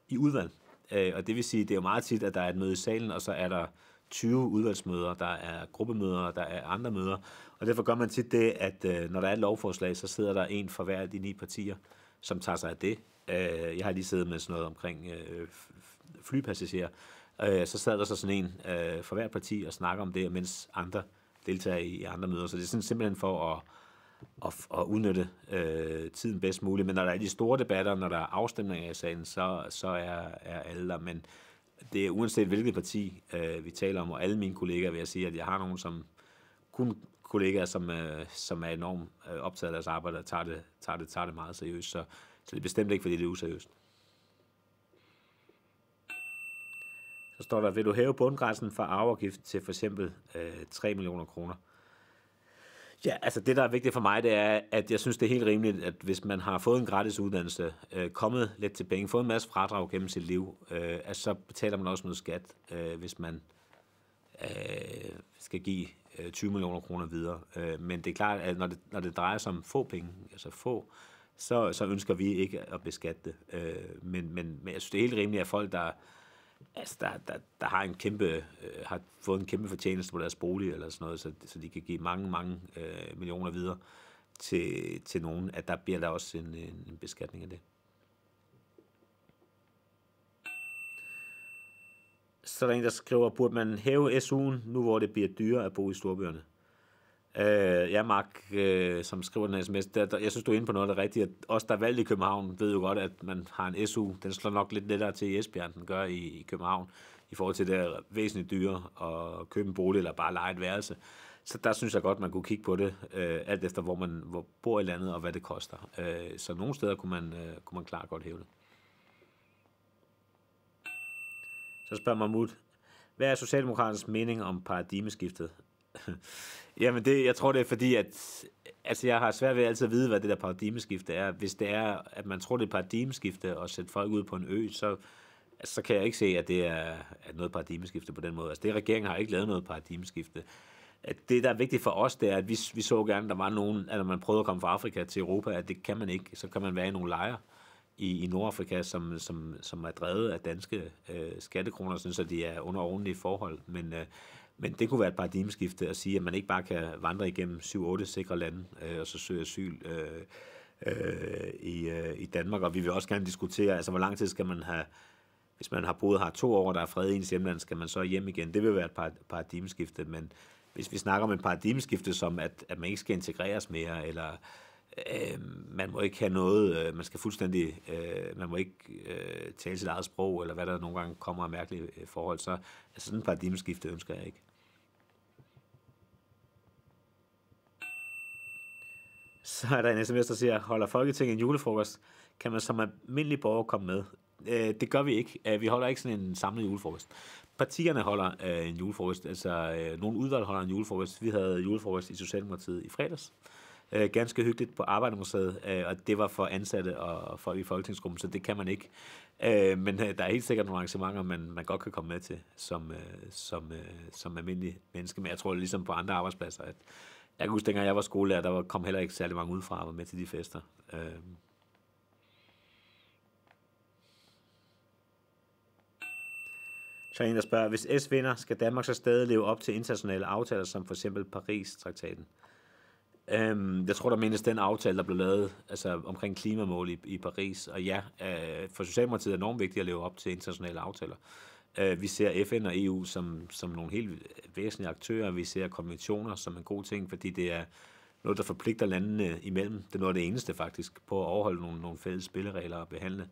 i udvalg. Øh, og det vil sige, det er jo meget tit, at der er et møde i salen, og så er der 20 udvalgsmøder, der er gruppemøder, der er andre møder. Og derfor gør man tit det, at øh, når der er et lovforslag, så sidder der en fra hver af de ni partier som tager sig af det. Øh, jeg har lige siddet med sådan noget omkring øh, flypassagerer. Øh, så sad der så sådan en øh, fra hver parti og snakker om det, mens andre deltager i andre møder. Så det er sådan simpelthen for at, at, at udnytte øh, tiden bedst muligt. Men når der er de store debatter, når der er afstemninger i sagen, så, så er, er alle der. Men det er uanset hvilket parti, øh, vi taler om, og alle mine kollegaer vil jeg sige, at jeg har nogen, som kun kollegaer, som, øh, som er enormt øh, optaget af deres arbejde og tager det, tager det, tager det meget seriøst. Så, så det er bestemt ikke, fordi det er useriøst. Så står der, vil du hæve bundgrænsen for arveafgift til for eksempel øh, 3 millioner kroner? Ja, altså det, der er vigtigt for mig, det er, at jeg synes, det er helt rimeligt, at hvis man har fået en gratis uddannelse, øh, kommet lidt til penge, fået en masse fradrag gennem sit liv, øh, at så betaler man også noget skat, øh, hvis man øh, skal give 20 øh, millioner kroner videre. Øh, men det er klart, at når det, når det drejer sig om få penge, altså få, så, så ønsker vi ikke at beskatte det. Øh, men, men, men jeg synes, det er helt rimeligt, at folk, der, altså, der, der, der har, en kæmpe, har fået en kæmpe fortjeneste på deres bolig, eller sådan noget, så, så de kan give mange, mange millioner videre til, til nogen, at der bliver der også en, en beskatning af det. så er der en, der skriver, burde man hæve SU'en, nu hvor det bliver dyrere at bo i storbyerne? Øh, ja, Mark, øh, som skriver den sms, der, der, jeg synes, du er inde på noget er rigtigt. At Os, der er valgt i København, ved jo godt, at man har en SU. Den slår nok lidt lettere til i Esbjerg, end den gør i, i København, i forhold til det er væsentligt dyre at købe en bolig eller bare lege et værelse. Så der synes jeg godt, man kunne kigge på det, øh, alt efter hvor man hvor bor i landet og hvad det koster. Øh, så nogle steder kunne man, øh, kunne man klart godt hæve det. Så spørger ud, hvad er Socialdemokraternes mening om paradigmeskiftet? Jamen, det, jeg tror, det er fordi, at altså, jeg har svært ved altid at vide, hvad det der paradigmeskifte er. Hvis det er, at man tror, det er paradigmeskifte at sætte folk ud på en ø, så, så kan jeg ikke se, at det er at noget paradigmeskifte på den måde. Altså, det regeringen har ikke lavet noget paradigmeskifte. At det, der er vigtigt for os, det er, at vi, vi så gerne, at der var nogen, at når man prøvede at komme fra Afrika til Europa, at det kan man ikke. Så kan man være i nogle lejre i, i Nordafrika, som, som, som er drevet af danske øh, skattekroner, sådan, så de er under ordentlige forhold. Men, øh, men det kunne være et paradigmeskifte at sige, at man ikke bare kan vandre igennem 7-8 sikre lande øh, og så søge asyl øh, øh, i, øh, i Danmark. Og vi vil også gerne diskutere, altså hvor lang tid skal man have, hvis man har boet her to år, der er fred i ens hjemland, skal man så hjem igen? Det vil være et paradigmeskifte, men hvis vi snakker om et paradigmeskifte som, at, at man ikke skal integreres mere, eller øh, man må ikke have noget, øh, man skal fuldstændig, øh, man må ikke øh, tale sit eget sprog, eller hvad der nogle gange kommer af mærkelige øh, forhold, så altså sådan en paradigmeskifte ønsker jeg ikke. Så er der en sms, der siger, holder Folketinget en julefrokost, kan man som almindelig borger komme med? Øh, det gør vi ikke. Øh, vi holder ikke sådan en samlet julefrokost. Partierne holder øh, en julefrokost, altså øh, nogle udvalg holder en julefrokost. Vi havde julefrokost i Socialdemokratiet i fredags. Øh, øh, ganske hyggeligt på Arbejdermuseet, øh, og det var for ansatte og folk i folketingsgruppen, så det kan man ikke. Øh, men øh, der er helt sikkert nogle arrangementer, man, man godt kan komme med til som, øh, som, øh, som almindelig menneske. Men jeg tror ligesom på andre arbejdspladser, at jeg kan huske, dengang jeg var skolelærer, der var, kom heller ikke særlig mange udefra og var med til de fester. Øh. Så en, der spørger, hvis S vinder, skal Danmark så stadig leve op til internationale aftaler, som for eksempel Paris-traktaten? Øh, Øhm, jeg tror, der menes den aftale, der blev lavet altså, omkring klimamål i, i Paris. Og ja, øh, for Socialdemokratiet er det enormt vigtigt at leve op til internationale aftaler. Øh, vi ser FN og EU som, som nogle helt væsentlige aktører. Vi ser konventioner som en god ting, fordi det er noget, der forpligter landene imellem. Det er noget af det eneste faktisk på at overholde nogle, nogle fælles spilleregler og behandle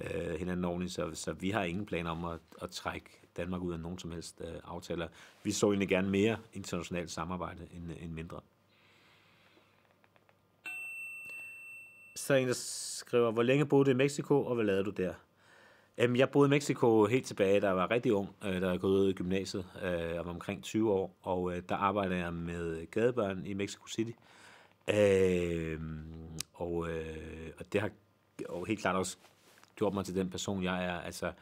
øh, hinanden ordentligt. Så, så vi har ingen planer om at, at trække Danmark ud af nogen som helst øh, aftaler. Vi så egentlig gerne mere internationalt samarbejde end, end mindre. så er en, der skriver, hvor længe boede du i Mexico, og hvad lavede du der? Jamen, jeg boede i Mexico helt tilbage, da jeg var rigtig ung, øh, da jeg gået ud i gymnasiet, øh, og var omkring 20 år, og øh, der arbejdede jeg med gadebørn i Mexico City. og, og det har og helt klart også gjort mig til den person, jeg er. Altså,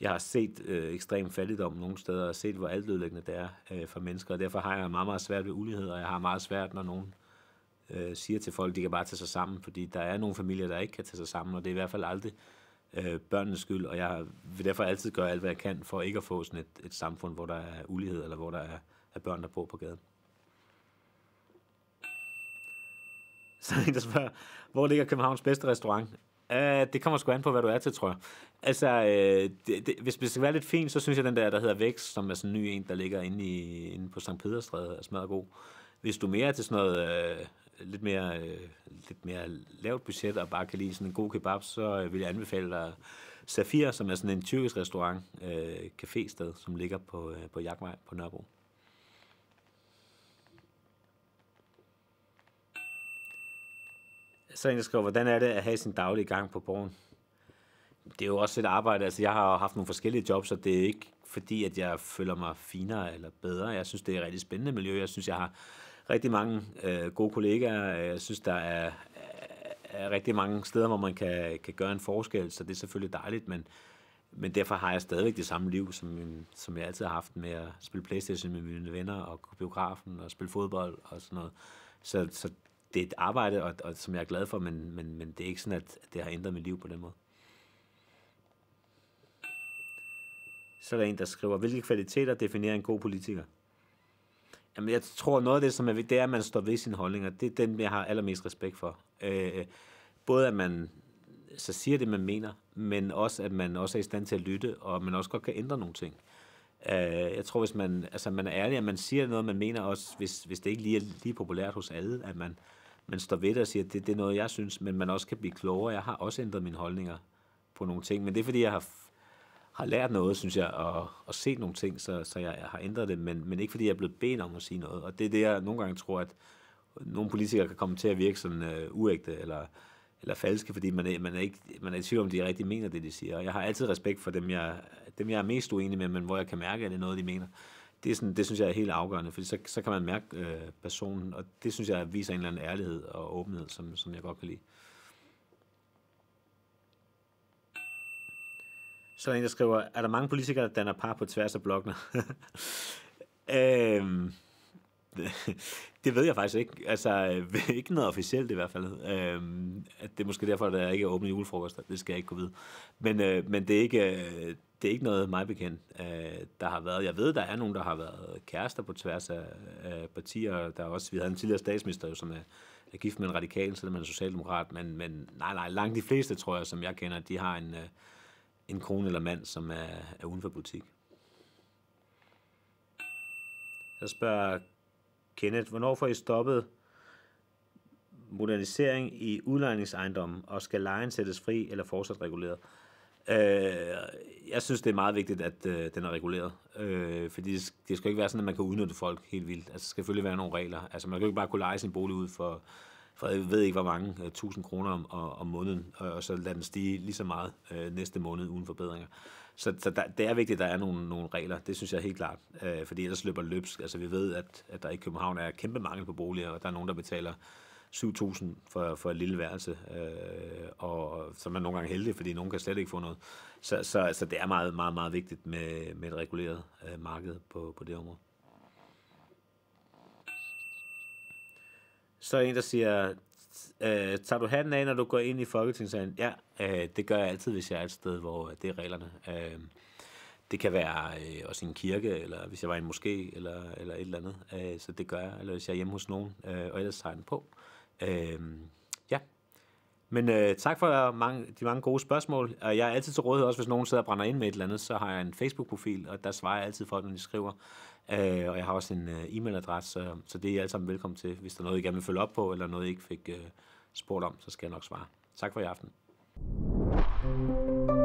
jeg har set øh, ekstrem fattigdom nogle steder, og set, hvor altødelæggende det er øh, for mennesker, og derfor har jeg meget, meget svært ved ulighed, og jeg har meget svært, når nogen øh, siger til folk, de kan bare tage sig sammen, fordi der er nogle familier, der ikke kan tage sig sammen, og det er i hvert fald aldrig øh, børnenes skyld, og jeg vil derfor altid gøre alt, hvad jeg kan, for ikke at få sådan et, et samfund, hvor der er ulighed, eller hvor der er, er børn, der bor på gaden. Så er der spørger, hvor ligger Københavns bedste restaurant? Uh, det kommer sgu an på, hvad du er til, tror jeg. Altså, uh, det, det, hvis det skal være lidt fint, så synes jeg, den der, der hedder Vækst, som er sådan en ny en, der ligger inde, i, inde på St. Pederstræde, er smadret god. Hvis du mere er til sådan noget øh, lidt mere, øh, lidt mere lavt budget og bare kan lide sådan en god kebab, så øh, vil jeg anbefale dig Safir, som er sådan en tyrkisk restaurant, øh, cafésted, som ligger på, øh, på Jagtvej på Nørrebro. Så en, der skriver, hvordan er det at have sin daglige gang på borgen? Det er jo også et arbejde. Altså, jeg har haft nogle forskellige jobs, så det er ikke fordi, at jeg føler mig finere eller bedre. Jeg synes, det er et rigtig spændende miljø. Jeg synes, jeg har rigtig mange øh, gode kollegaer. Jeg synes, der er, er rigtig mange steder, hvor man kan, kan gøre en forskel, så det er selvfølgelig dejligt, men, men derfor har jeg stadigvæk det samme liv, som, som jeg altid har haft med at spille Playstation med mine venner og biografen og spille fodbold og sådan noget. Så, så det er et arbejde, og, og som jeg er glad for, men, men, men det er ikke sådan, at det har ændret mit liv på den måde. Så er der en, der skriver, hvilke kvaliteter definerer en god politiker? Jamen, jeg tror, noget af det, som er vigtigt, det er, at man står ved sine holdninger. Det er den, jeg har allermest respekt for. Øh, både at man så siger det, man mener, men også, at man også er i stand til at lytte, og man også godt kan ændre nogle ting. Øh, jeg tror, hvis man, altså, man er ærlig, at man siger noget, man mener også, hvis, hvis det ikke lige er lige populært hos alle, at man, man står ved det og siger, at det, det er noget, jeg synes, men man også kan blive klogere. Jeg har også ændret mine holdninger på nogle ting, men det er, fordi jeg har har lært noget, synes jeg, og, og set nogle ting, så, så jeg, har ændret det, men, men ikke fordi jeg er blevet bedt om at sige noget. Og det er det, jeg nogle gange tror, at nogle politikere kan komme til at virke sådan øh, uægte eller, eller falske, fordi man er, man, er ikke, man er i tvivl om, de rigtig mener det, de siger. Og jeg har altid respekt for dem, jeg, dem, jeg er mest uenig med, men hvor jeg kan mærke, at det er noget, de mener. Det, er sådan, det synes jeg er helt afgørende, for så, så kan man mærke øh, personen, og det synes jeg viser en eller anden ærlighed og åbenhed, som, som jeg godt kan lide. Så er der en, der skriver, er der mange politikere, der danner par på tværs af blokkene? øhm, det ved jeg faktisk ikke. Altså, ikke noget officielt i hvert fald. Øhm, at det er måske derfor, at der ikke er åbne julefrokoster. Det skal jeg ikke kunne vide. Men, øh, men det, er ikke, øh, det er ikke noget, mig bekendt, øh, der har været. Jeg ved, der er nogen, der har været kærester på tværs af, af partier. Der er også, vi havde en tidligere statsminister, jo, som er, er gift med en radikal, selvom man er socialdemokrat. Men, men nej, nej, langt de fleste, tror jeg, som jeg kender, de har en... Øh, en kone eller mand, som er, er uden for butik. Så spørger Kenneth, hvornår får I stoppet modernisering i udlejningsejendommen, og skal lejen sættes fri eller fortsat reguleret? Øh, jeg synes, det er meget vigtigt, at øh, den er reguleret. Øh, fordi det, det skal ikke være sådan, at man kan udnytte folk helt vildt. Altså, der skal selvfølgelig være nogle regler. Altså, man kan jo ikke bare kunne lege sin bolig ud for for jeg ved ikke, hvor mange uh, øh, 1000 kroner om, om måneden, og, og så lader den stige lige så meget uh, næste måned uden forbedringer. Så, så der, det er vigtigt, at der er nogle, nogle regler, det synes jeg helt klart, uh, fordi ellers løber løbsk. Altså vi ved, at, at der i København er kæmpe mangel på boliger, og der er nogen, der betaler 7.000 for, for et lille værelse, øh, og så er man nogle gange heldig, fordi nogen kan slet ikke få noget. Så, så, så det er meget, meget, meget vigtigt med, med et reguleret øh, marked på, på det område. Så er der en, der siger, øh, tager du hatten af, når du går ind i Folketingssalen? Ja, øh, det gør jeg altid, hvis jeg er et sted, hvor øh, det er reglerne. Øh, det kan være øh, også i en kirke, eller hvis jeg var i en moské, eller, eller et eller andet. Øh, så det gør jeg, eller hvis jeg er hjemme hos nogen, øh, og ellers tager den på. Øh, ja. Men øh, tak for mange, de mange gode spørgsmål. Og jeg er altid til rådighed, også hvis nogen sidder og brænder ind med et eller andet, så har jeg en Facebook-profil, og der svarer jeg altid folk, når de skriver. Øh, og jeg har også en øh, e-mailadresse, så, så det er I alle sammen velkommen til. Hvis der er noget, I gerne vil følge op på, eller noget, I ikke fik øh, spurgt om, så skal jeg nok svare. Tak for i aften. thank you